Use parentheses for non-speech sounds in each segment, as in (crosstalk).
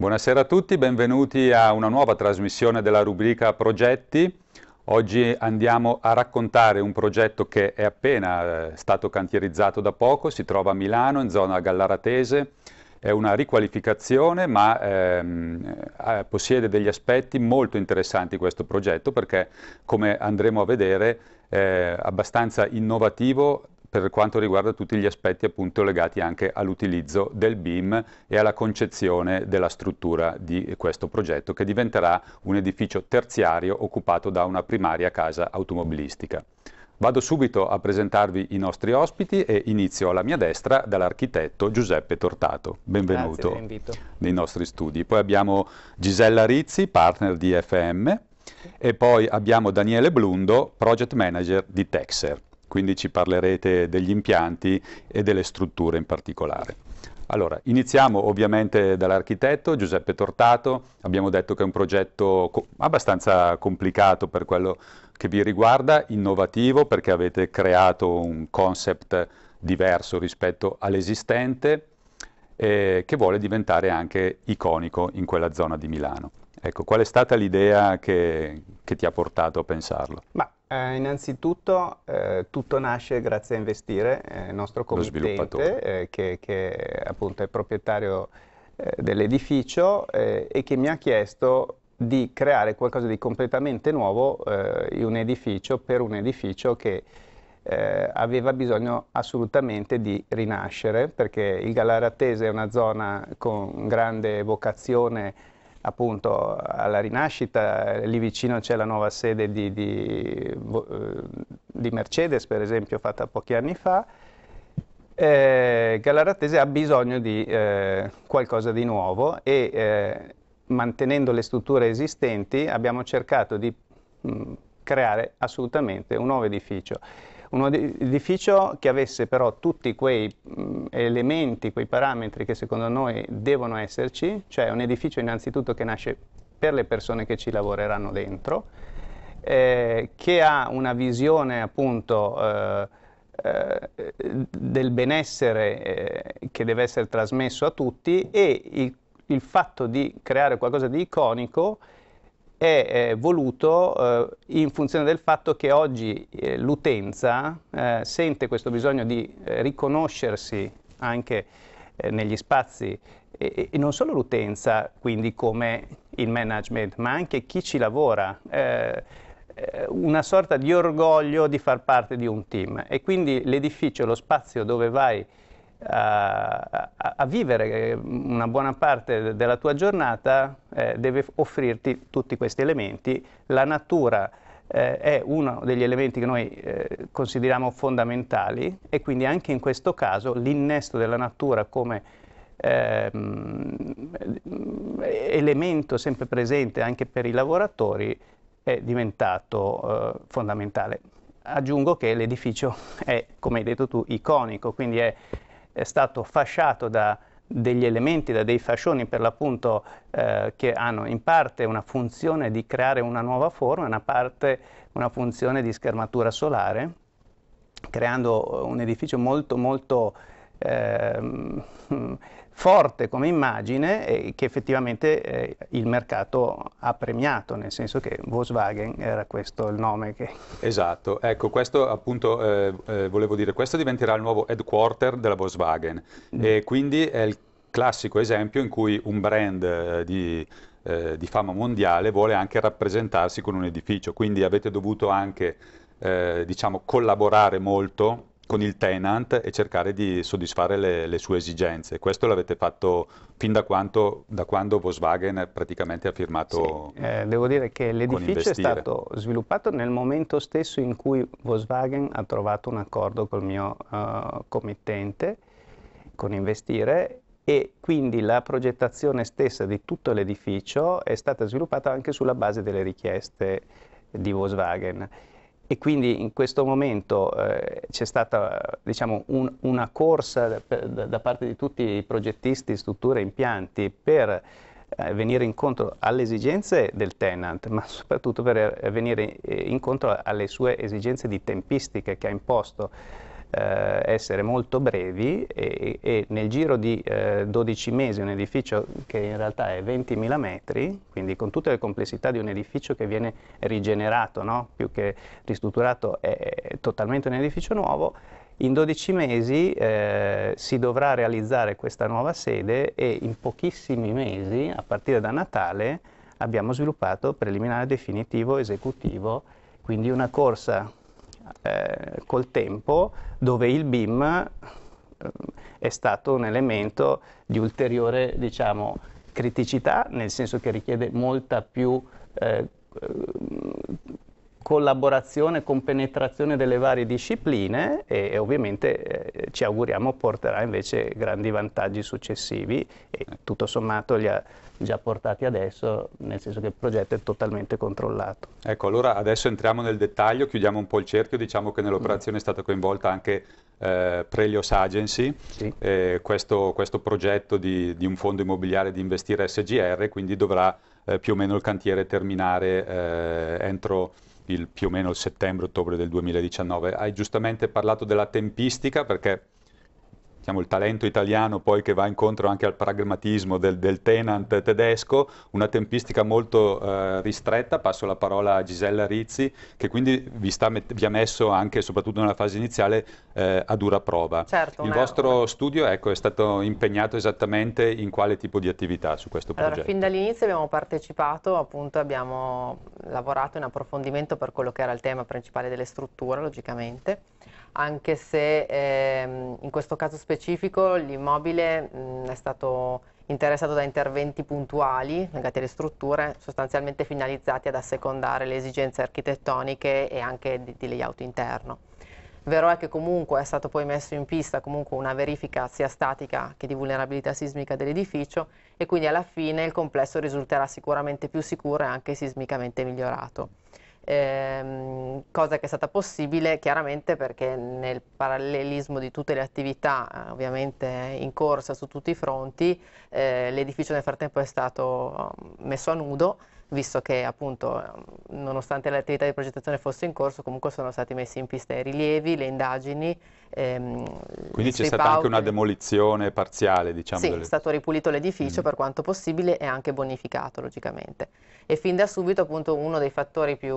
Buonasera a tutti, benvenuti a una nuova trasmissione della rubrica Progetti. Oggi andiamo a raccontare un progetto che è appena eh, stato cantierizzato da poco, si trova a Milano, in zona Gallaratese. È una riqualificazione, ma ehm, eh, possiede degli aspetti molto interessanti questo progetto perché, come andremo a vedere, è abbastanza innovativo per quanto riguarda tutti gli aspetti appunto legati anche all'utilizzo del BIM e alla concezione della struttura di questo progetto che diventerà un edificio terziario occupato da una primaria casa automobilistica. Vado subito a presentarvi i nostri ospiti e inizio alla mia destra dall'architetto Giuseppe Tortato. Benvenuto nei nostri studi. Poi abbiamo Gisella Rizzi, partner di FM, e poi abbiamo Daniele Blundo, project manager di Texer quindi ci parlerete degli impianti e delle strutture in particolare. Allora, iniziamo ovviamente dall'architetto Giuseppe Tortato, abbiamo detto che è un progetto abbastanza complicato per quello che vi riguarda, innovativo perché avete creato un concept diverso rispetto all'esistente eh, che vuole diventare anche iconico in quella zona di Milano. Ecco, qual è stata l'idea che, che ti ha portato a pensarlo? Ma eh, innanzitutto eh, tutto nasce grazie a Investire, eh, il nostro committente eh, che, che, appunto è proprietario eh, dell'edificio eh, e che mi ha chiesto di creare qualcosa di completamente nuovo in un edificio per un edificio che aveva bisogno assolutamente di rinascere perché il Galaratese è una zona con grande vocazione appunto alla rinascita, lì vicino c'è la nuova sede di, di, eh, di, Mercedes per esempio fatta pochi anni fa, eh, Gallaratese ha bisogno di eh, qualcosa di nuovo e eh, mantenendo le strutture esistenti abbiamo cercato di mh, mm, creare assolutamente un nuovo edificio un edificio che avesse però tutti quei mh, elementi, quei parametri che secondo noi devono esserci, cioè un edificio innanzitutto che nasce per le persone che ci lavoreranno dentro, eh, che ha una visione appunto eh, eh, del benessere eh, che deve essere trasmesso a tutti e il, il fatto di creare qualcosa di iconico è voluto eh, in funzione del fatto che oggi eh, l'utenza eh, sente questo bisogno di riconoscersi anche negli spazi e, e, non solo l'utenza quindi come il management ma anche chi ci lavora eh, una sorta di orgoglio di far parte di un team e quindi l'edificio, lo spazio dove vai a, a, vivere una buona parte della tua giornata eh, deve offrirti tutti questi elementi. La natura eh, è uno degli elementi che noi eh, consideriamo fondamentali e quindi anche in questo caso l'innesto della natura come ehm, elemento sempre presente anche per i lavoratori è diventato eh, fondamentale. Aggiungo che l'edificio è, come hai detto tu, iconico, quindi è è stato fasciato da degli elementi, da dei fascioni per l'appunto eh, che hanno in parte una funzione di creare una nuova forma, una parte una funzione di schermatura solare, creando un edificio molto molto eh, forte come immagine e che effettivamente eh, il mercato ha premiato, nel senso che Volkswagen era questo il nome che... (laughs) Esatto, ecco questo appunto eh, eh, volevo dire, questo diventerà il nuovo headquarter della Volkswagen mm. e quindi è il classico esempio in cui un brand eh, di, eh, di fama mondiale vuole anche rappresentarsi con un edificio, quindi avete dovuto anche diciamo collaborare molto con il tenant e cercare di soddisfare le, le sue esigenze. Questo l'avete fatto fin da, quanto, da, quando Volkswagen praticamente ha firmato. Sì, eh, devo dire che l'edificio è stato sviluppato nel momento stesso in cui Volkswagen ha trovato un accordo col mio uh, committente con investire e quindi la progettazione stessa di tutto l'edificio è stata sviluppata anche sulla base delle richieste di Volkswagen e quindi in questo momento eh, c'è stata diciamo, un, una corsa da, da, parte di tutti i progettisti, strutture, e impianti per eh, venire incontro alle esigenze del tenant, ma soprattutto per eh, venire eh, incontro alle sue esigenze di tempistiche che ha imposto eh, essere molto brevi e, e nel giro di eh, 12 mesi un edificio che in realtà è 20.000 metri, quindi con tutte le complessità di un edificio che viene rigenerato, no? più che ristrutturato, è, totalmente un edificio nuovo, in 12 mesi eh, si dovrà realizzare questa nuova sede e in pochissimi mesi, a partire da Natale, abbiamo sviluppato preliminare definitivo esecutivo, quindi una corsa eh, col tempo dove il BIM eh, è stato un elemento di ulteriore diciamo, criticità, nel senso che richiede molta più eh, collaborazione, con penetrazione delle varie discipline e, e ovviamente eh, ci auguriamo porterà invece grandi vantaggi successivi e tutto sommato li ha già portati adesso, nel senso che il progetto è totalmente controllato. Ecco, allora adesso entriamo nel dettaglio, chiudiamo un po' il cerchio, diciamo che nell'operazione è stata coinvolta anche eh, Prelios Agency, sì. eh, questo, questo, progetto di, di un fondo immobiliare di investire SGR, quindi dovrà eh, più o meno il cantiere terminare eh, entro il, più o meno il settembre-ottobre del 2019. Hai giustamente parlato della tempistica perché diciamo, il talento italiano poi che va incontro anche al pragmatismo del, del tenant tedesco, una tempistica molto eh, ristretta, passo la parola a Gisella Rizzi, che quindi vi, met- vi ha messo anche, soprattutto nella fase iniziale, eh, a dura prova. Certo, il vostro una... studio ecco, è stato impegnato esattamente in quale tipo di attività su questo progetto? allora, Fin dall'inizio abbiamo partecipato, appunto abbiamo lavorato in approfondimento per quello che era il tema principale delle strutture, logicamente anche se ehm, in questo caso specifico l'immobile mh, mm, è stato interessato da interventi puntuali legati alle strutture, sostanzialmente finalizzati ad assecondare le esigenze architettoniche e anche di, di layout interno. Vero è che comunque è stato poi messo in pista una verifica sia statica che di vulnerabilità sismica dell'edificio e quindi alla fine il complesso risulterà sicuramente più sicuro e anche sismicamente migliorato ehm, cosa che è stata possibile chiaramente perché nel parallelismo di tutte le attività eh, ovviamente in corsa su tutti i fronti, eh, l'edificio nel frattempo è stato ehm, messo a nudo visto che appunto nonostante l'attività di progettazione fosse in corso comunque sono stati messi in pista i rilievi, le indagini. Ehm, Quindi c'è stata out. anche una demolizione parziale diciamo? Sì, delle... è stato ripulito l'edificio mm. per quanto possibile e anche bonificato logicamente. E fin da subito appunto uno dei fattori più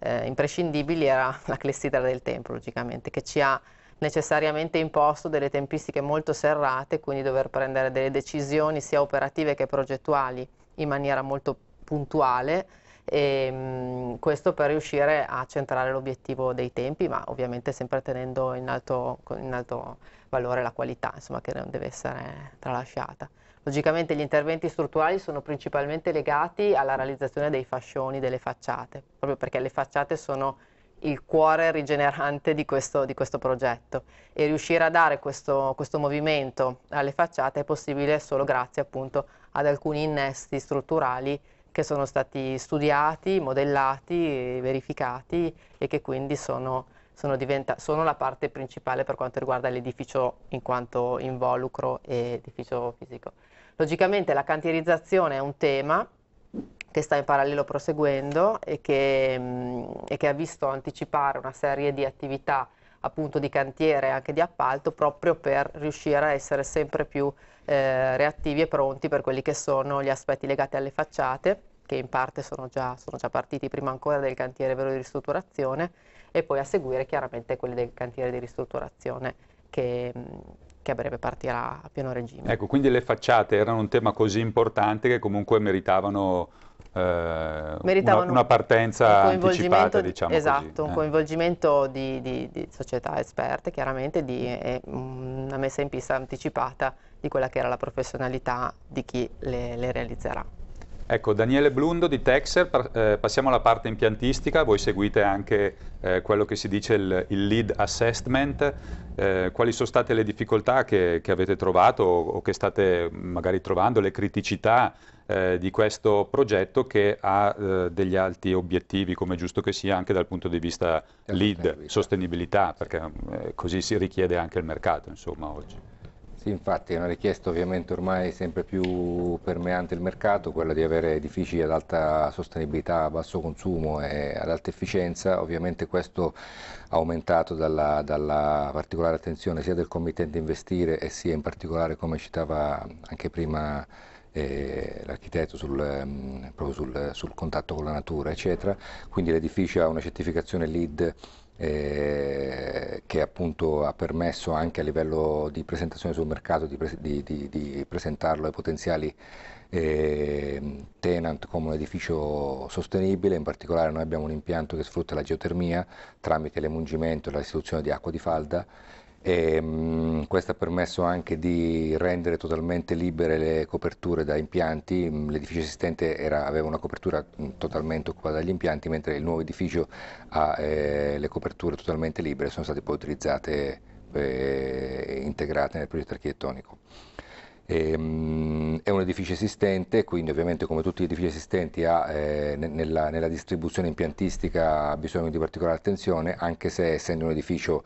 eh, imprescindibili era (laughs) la clessidra del tempo logicamente che ci ha necessariamente imposto delle tempistiche molto serrate, quindi dover prendere delle decisioni sia operative che progettuali in maniera molto puntuale e ehm, questo per riuscire a centrare l'obiettivo dei tempi, ma ovviamente sempre tenendo in alto, in alto valore la qualità, insomma, che non deve essere tralasciata. Logicamente gli interventi strutturali sono principalmente legati alla realizzazione dei fascioni delle facciate, proprio perché le facciate sono il cuore rigenerante di questo, di questo progetto e riuscire a dare questo, questo movimento alle facciate è possibile solo grazie appunto ad alcuni innesti strutturali che sono stati studiati, modellati, verificati e che quindi sono, sono, diventa, sono la parte principale per quanto riguarda l'edificio in quanto involucro e edificio fisico. Logicamente la cantierizzazione è un tema che sta in parallelo proseguendo e che, mh, e che ha visto anticipare una serie di attività appunto di cantiere e anche di appalto proprio per riuscire a essere sempre più eh, reattivi e pronti per quelli che sono gli aspetti legati alle facciate che in parte sono già, sono già partiti prima ancora del cantiere vero di ristrutturazione e poi a seguire chiaramente quelli del cantiere di ristrutturazione che, che a breve partirà a pieno regime. Ecco, quindi le facciate erano un tema così importante che comunque meritavano eh, meritavano una, una partenza un anticipata, diciamo Esatto, così, un eh. coinvolgimento di, di, di, società esperte, chiaramente, di, e una messa in pista anticipata di quella che era la professionalità di chi le, le realizzerà. Ecco, Daniele Blundo di Texer, eh, passiamo alla parte impiantistica, voi seguite anche eh, quello che si dice il, il lead assessment, eh, quali sono state le difficoltà che, che avete trovato o, o, che state magari trovando, le criticità eh, di questo progetto che ha eh, degli alti obiettivi, come giusto che sia, anche dal punto di vista lead, sostenibilità, perché eh, così si richiede anche il mercato, insomma, oggi infatti è una richiesta ovviamente ormai sempre più permeante il mercato, quella di avere edifici ad alta sostenibilità, a basso consumo e ad alta efficienza, ovviamente questo aumentato dalla, dalla particolare attenzione sia del committente investire e sia in particolare come citava anche prima eh, l'architetto sul, mm, proprio sul, sul, contatto con la natura, eccetera. Quindi l'edificio ha una certificazione LEED eh, che appunto ha permesso anche a livello di presentazione sul mercato di, pre di, di, di presentarlo ai potenziali eh, tenant come un edificio sostenibile, in particolare noi abbiamo un impianto che sfrutta la geotermia tramite l'emungimento e la restituzione di acqua di falda e, ehm, questo ha permesso anche di rendere totalmente libere le coperture da impianti, mm, l'edificio esistente era, aveva una copertura mm, totalmente occupata dagli impianti, mentre il nuovo edificio ha eh, le coperture totalmente libere, sono state poi utilizzate eh, integrate nel progetto architettonico. E, um, è un edificio esistente, quindi ovviamente come tutti gli edifici esistenti ha eh, nella, nella distribuzione impiantistica ha bisogno di particolare attenzione, anche se essendo un edificio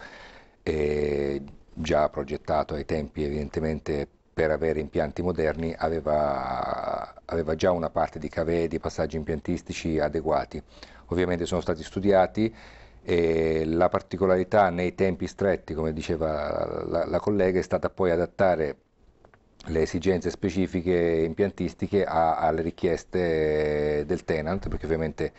e già progettato ai tempi evidentemente per avere impianti moderni aveva, aveva, già una parte di cave di passaggi impiantistici adeguati. Ovviamente sono stati studiati e la particolarità nei tempi stretti, come diceva la, la collega, è stata poi adattare le esigenze specifiche impiantistiche a, alle richieste del tenant, perché ovviamente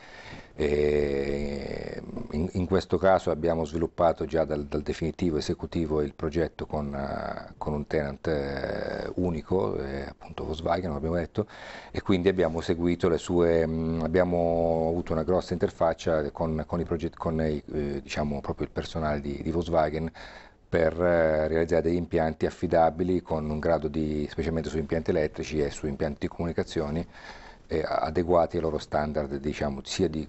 in, in, questo caso abbiamo sviluppato già dal, dal definitivo esecutivo il progetto con, eh, con un tenant eh, unico, eh, appunto Volkswagen, abbiamo detto, e quindi abbiamo seguito le sue, mm, abbiamo avuto una grossa interfaccia con, con, i con i, diciamo, proprio il personale di, di Volkswagen per realizzare degli impianti affidabili con un grado di, specialmente su impianti elettrici e su impianti di comunicazioni, eh, adeguati ai loro standard diciamo, sia di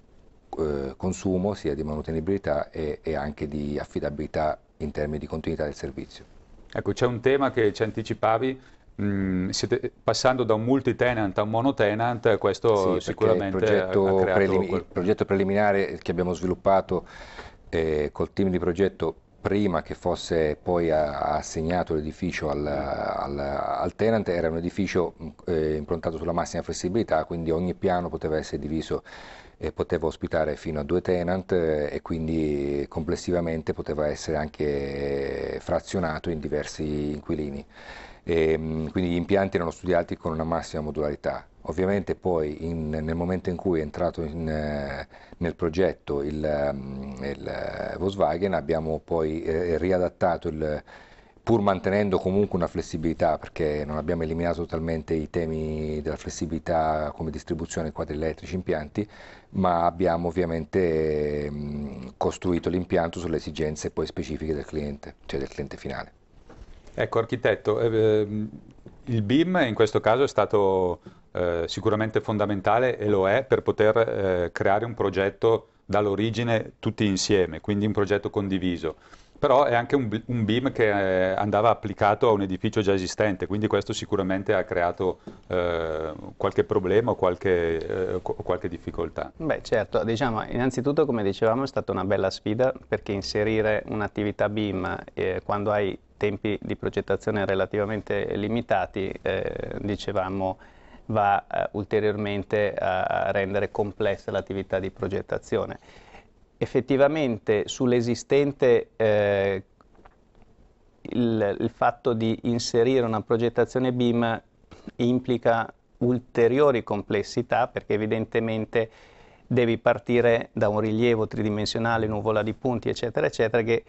eh, consumo, sia di manutenibilità e, e anche di affidabilità in termini di continuità del servizio. Ecco, c'è un tema che ci anticipavi, Mm, siete, passando da un multi-tenant a un monotenant, questo sì, sicuramente il progetto, ha, ha prelim quel... il progetto preliminare che abbiamo sviluppato eh, col team di progetto prima che fosse poi assegnato l'edificio al, al, al, tenant era un edificio mm, eh, improntato sulla massima flessibilità, quindi ogni piano poteva essere diviso eh, poteva ospitare fino a due tenant eh, e quindi complessivamente poteva essere anche eh, frazionato in diversi inquilini. E, ehm, quindi gli impianti erano studiati con una massima modularità. Ovviamente poi in, nel momento in cui è entrato in, eh, nel progetto il, mm, il Volkswagen abbiamo poi eh, riadattato il, pur mantenendo comunque una flessibilità, perché non abbiamo eliminato totalmente i temi della flessibilità come distribuzione quadri elettrici impianti, ma abbiamo ovviamente mm, costruito l'impianto sulle esigenze poi specifiche del cliente, cioè del cliente finale. Ecco, architetto, eh, ehm, il BIM in questo caso è stato eh, sicuramente fondamentale e lo è per poter eh, creare un progetto dall'origine tutti insieme, quindi un progetto condiviso però è anche un, un BIM che eh, andava applicato a un edificio già esistente, quindi questo sicuramente ha creato eh, qualche problema o qualche, eh, qualche, difficoltà. Beh certo, diciamo innanzitutto come dicevamo è stata una bella sfida perché inserire un'attività BIM eh, quando hai tempi di progettazione relativamente limitati, eh, dicevamo va eh, ulteriormente a rendere complessa l'attività di progettazione effettivamente sull'esistente eh, il, il, fatto di inserire una progettazione BIM implica ulteriori complessità perché evidentemente devi partire da un rilievo tridimensionale, nuvola di punti eccetera eccetera che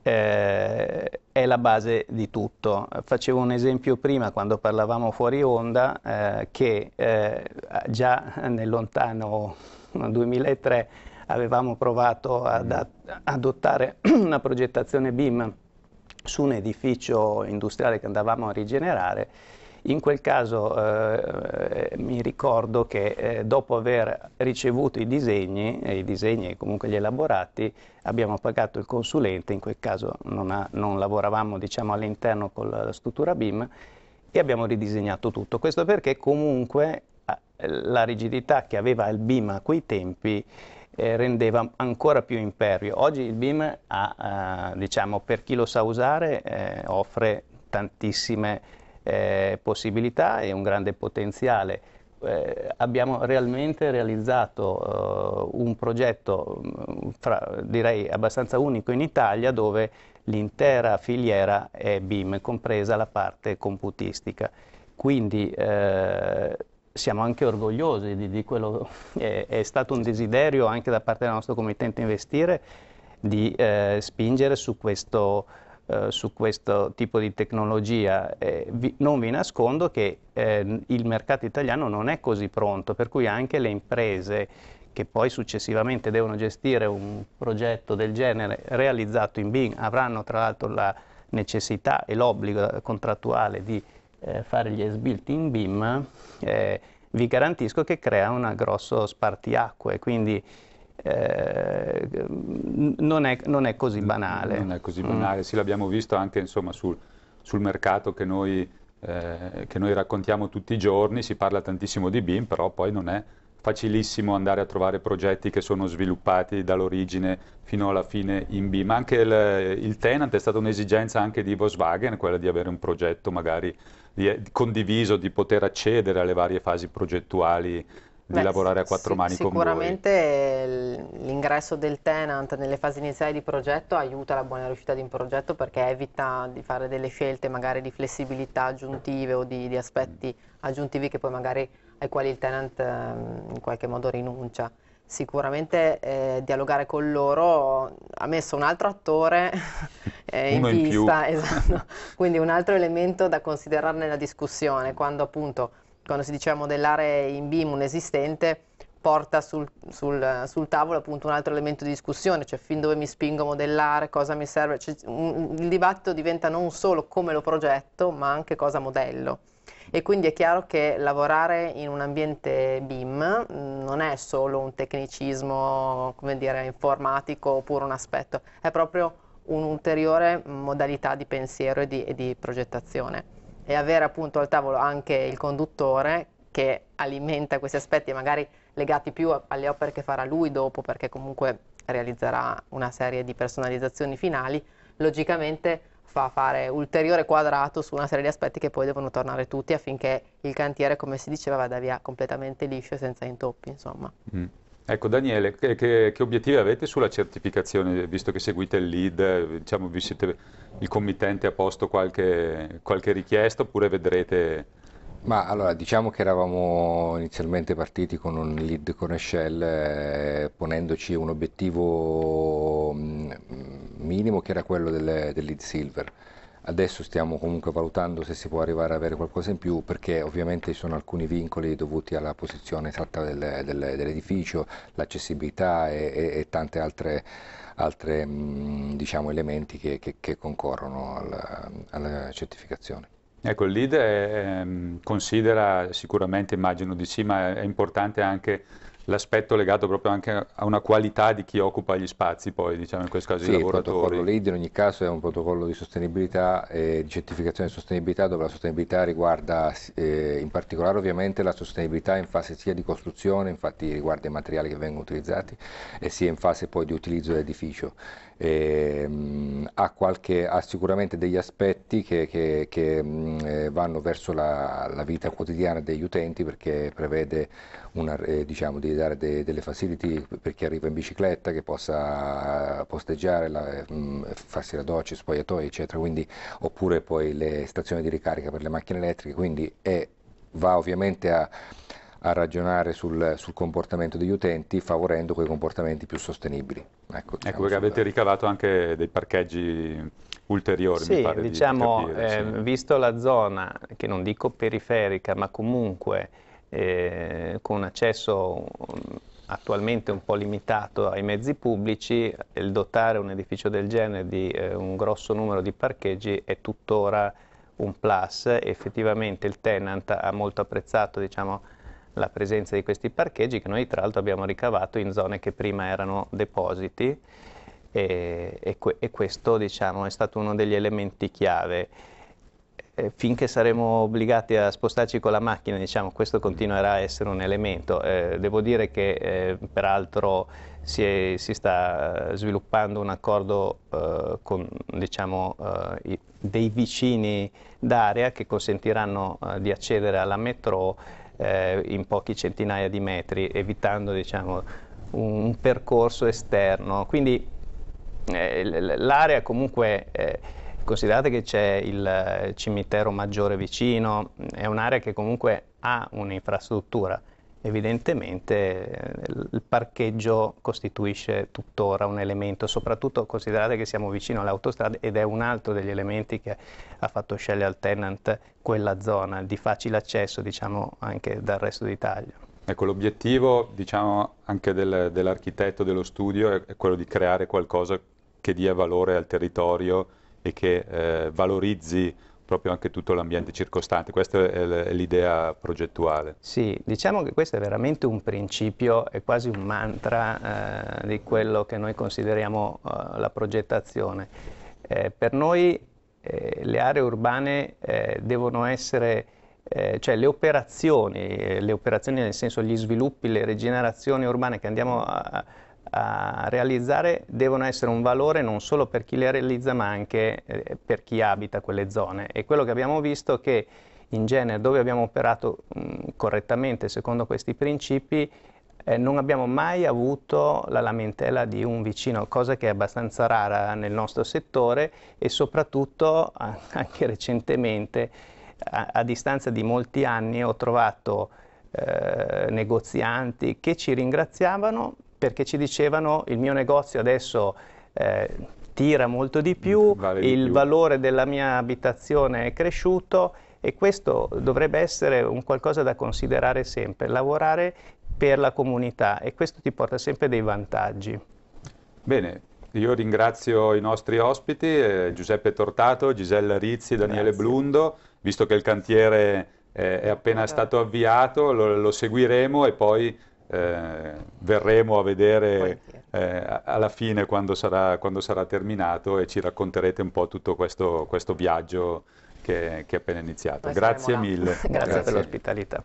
eh, è la base di tutto. Facevo un esempio prima quando parlavamo fuori onda eh, che eh, già nel lontano 2003 avevamo provato ad mm. adottare (clears throat) una progettazione BIM su un edificio industriale che andavamo a rigenerare. In quel caso eh, eh mi ricordo che eh, dopo aver ricevuto i disegni, i disegni e comunque gli elaborati, abbiamo pagato il consulente, in quel caso non, ha, non lavoravamo diciamo, all'interno con la struttura BIM, e abbiamo ridisegnato tutto. Questo perché comunque eh, la rigidità che aveva il BIM a quei tempi eh, rendeva ancora più imperio. Oggi il BIM eh, diciamo, per chi lo sa usare eh, offre tantissime eh, possibilità e un grande potenziale. Eh, abbiamo realmente realizzato eh, un progetto, mm, fra, direi, abbastanza unico in Italia dove l'intera filiera è BIM, compresa la parte computistica quindi eh, siamo anche orgogliosi di, di quello, è, è, stato un desiderio anche da parte del nostro committente investire di eh, spingere su questo, eh, su questo, tipo di tecnologia. Eh, vi, non vi nascondo che ehm, il mercato italiano non è così pronto, per cui anche le imprese che poi successivamente devono gestire un progetto del genere realizzato in Bing avranno tra l'altro la necessità e l'obbligo contrattuale di eh, fare gli S-built in BIM, eh, vi garantisco che crea un grosso spartiacque, quindi eh, non, è, non, è, così banale. Non è così mm. banale, mm. sì l'abbiamo visto anche insomma, sul, sul, mercato che noi, eh, che noi raccontiamo tutti i giorni, si parla tantissimo di BIM, però poi non è facilissimo andare a trovare progetti che sono sviluppati dall'origine fino alla fine in B. Ma anche il, il tenant è stata un'esigenza anche di Volkswagen, quella di avere un progetto magari eh, di, condiviso, di poter accedere alle varie fasi progettuali di Beh, lavorare a quattro mani con voi. Sicuramente l'ingresso del tenant nelle fasi iniziali di progetto aiuta la buona riuscita di un progetto perché evita di fare delle scelte magari di flessibilità aggiuntive o di, di aspetti aggiuntivi che poi magari ai quali il tenant ehm, in qualche modo rinuncia sicuramente eh, dialogare con loro ha messo un altro attore (laughs) eh, in pista, in (laughs) esatto. quindi un altro elemento da considerare nella discussione, quando appunto, quando si diceva modellare in BIM un esistente, porta sul, sul, sul, tavolo appunto un altro elemento di discussione, cioè fin dove mi spingo a modellare, cosa mi serve. Cioè, un, il dibattito diventa non solo come lo progetto, ma anche cosa modello. E quindi è chiaro che lavorare in un ambiente BIM non è solo un tecnicismo, come dire, informatico oppure un aspetto, è proprio un'ulteriore modalità di pensiero e di, e di progettazione. E avere appunto al tavolo anche il conduttore che alimenta questi aspetti e magari legati più alle opere che farà lui dopo, perché comunque realizzerà una serie di personalizzazioni finali, logicamente fa fare ulteriore quadrato su una serie di aspetti che poi devono tornare tutti affinché il cantiere, come si diceva, vada via completamente liscio e senza intoppi, insomma. Mm. Ecco Daniele, che, che, che, obiettivi avete sulla certificazione, visto che seguite il lead, diciamo vi siete, il committente ha posto qualche, qualche richiesta oppure vedrete ma allora diciamo che eravamo inizialmente partiti con un lead con Shell eh, ponendoci un obiettivo mm, minimo che era quello del, del lead silver. Adesso stiamo comunque valutando se si può arrivare a avere qualcosa in più perché ovviamente ci sono alcuni vincoli dovuti alla posizione esatta del, del, dell'edificio, l'accessibilità e, e, e tante altre, altre mm, diciamo, elementi che, che, che concorrono alla, alla certificazione. Ecco, il lead è, ehm, considera sicuramente, immagino di sì, ma è importante anche l'aspetto legato proprio anche a una qualità di chi occupa gli spazi, poi diciamo in questo caso sì, i lavoratori. Il protocollo LEED in ogni caso è un protocollo di sostenibilità e di certificazione di sostenibilità dove la sostenibilità riguarda eh, in particolare ovviamente la sostenibilità in fase sia di costruzione, infatti riguarda i materiali che vengono utilizzati, e sia in fase poi di utilizzo dell'edificio ehm, ha, qualche, ha, sicuramente degli aspetti che, che, che mh, mm, eh, vanno verso la, la, vita quotidiana degli utenti perché prevede una, eh, diciamo, di dare de, delle facility per chi arriva in bicicletta che possa posteggiare, la, mh, mm, farsi la doccia, spogliatoi eccetera, quindi, oppure poi le stazioni di ricarica per le macchine elettriche, quindi è, va ovviamente a a ragionare sul, sul, comportamento degli utenti favorendo quei comportamenti più sostenibili. Ecco, ecco diciamo ecco perché sulla... avete ricavato anche dei parcheggi ulteriori. Sì, diciamo, di capire, eh, sì. visto la zona, che non dico periferica, ma comunque eh, con accesso mm, attualmente un po' limitato ai mezzi pubblici, il dotare un edificio del genere di eh, un grosso numero di parcheggi è tuttora un plus, effettivamente il tenant ha molto apprezzato diciamo, la presenza di questi parcheggi che noi tra l'altro abbiamo ricavato in zone che prima erano depositi e, e, e questo diciamo, è stato uno degli elementi chiave. Eh, finché saremo obbligati a spostarci con la macchina, diciamo, questo continuerà a essere un elemento. Eh, devo dire che eh, peraltro si, è, si, sta sviluppando un accordo eh, con diciamo, eh, i, dei vicini d'area che consentiranno eh, di accedere alla metro eh, in pochi centinaia di metri, evitando diciamo, un, un, percorso esterno. Quindi eh, l'area comunque, eh, considerate che c'è il cimitero maggiore vicino, è un'area che comunque ha un'infrastruttura evidentemente eh, il parcheggio costituisce tuttora un elemento, soprattutto considerate che siamo vicino all'autostrada ed è un altro degli elementi che ha fatto scegliere al tenant quella zona, di facile accesso diciamo, anche dal resto d'Italia. Ecco, l'obiettivo diciamo, anche del, dell'architetto dello studio è, è, quello di creare qualcosa che dia valore al territorio e che eh, valorizzi proprio anche tutto l'ambiente circostante, questa è l'idea progettuale. Sì, diciamo che questo è veramente un principio, è quasi un mantra eh, di quello che noi consideriamo eh, la progettazione. Eh, per noi eh, le aree urbane eh, devono essere, eh, cioè le operazioni, le operazioni nel senso gli sviluppi, le rigenerazioni urbane che andiamo a a realizzare devono essere un valore non solo per chi le realizza ma anche eh, per chi abita quelle zone e quello che abbiamo visto è che in genere dove abbiamo operato mh, correttamente secondo questi principi eh, non abbiamo mai avuto la lamentela di un vicino, cosa che è abbastanza rara nel nostro settore e soprattutto anche recentemente a, a distanza di molti anni ho trovato eh, negozianti che ci ringraziavano perché ci dicevano il mio negozio adesso eh, tira molto di più, mm, vale il di più. valore della mia abitazione è cresciuto e questo dovrebbe essere un qualcosa da considerare sempre, lavorare per la comunità e questo ti porta sempre dei vantaggi. Bene, io ringrazio i nostri ospiti, eh, Giuseppe Tortato, Gisella Rizzi, Daniele Grazie. Blundo, visto che il cantiere eh, è appena stato avviato, lo, lo seguiremo e poi eh, verremo a vedere eh, alla fine quando sarà, quando sarà, terminato e ci racconterete un po' tutto questo, questo viaggio che, che, è appena iniziato. Grazie mille. Grazie, (laughs) Grazie per l'ospitalità.